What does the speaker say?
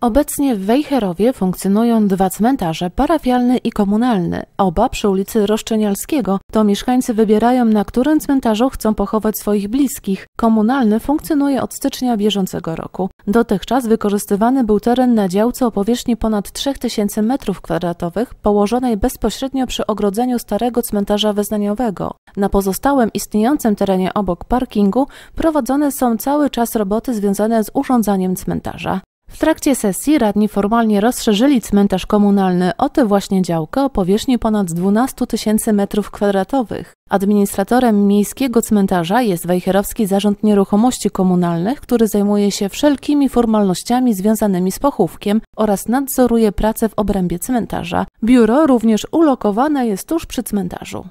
Obecnie w Wejherowie funkcjonują dwa cmentarze, parafialny i komunalny, oba przy ulicy Roszczenialskiego. To mieszkańcy wybierają, na którym cmentarzu chcą pochować swoich bliskich. Komunalny funkcjonuje od stycznia bieżącego roku. Dotychczas wykorzystywany był teren na działce o powierzchni ponad 3000 m2, położonej bezpośrednio przy ogrodzeniu starego cmentarza wyznaniowego. Na pozostałym istniejącym terenie obok parkingu prowadzone są cały czas roboty związane z urządzaniem cmentarza. W trakcie sesji radni formalnie rozszerzyli cmentarz komunalny o tę właśnie działkę o powierzchni ponad 12 tysięcy metrów kwadratowych. Administratorem miejskiego cmentarza jest Wejherowski Zarząd Nieruchomości Komunalnych, który zajmuje się wszelkimi formalnościami związanymi z pochówkiem oraz nadzoruje pracę w obrębie cmentarza. Biuro również ulokowane jest tuż przy cmentarzu.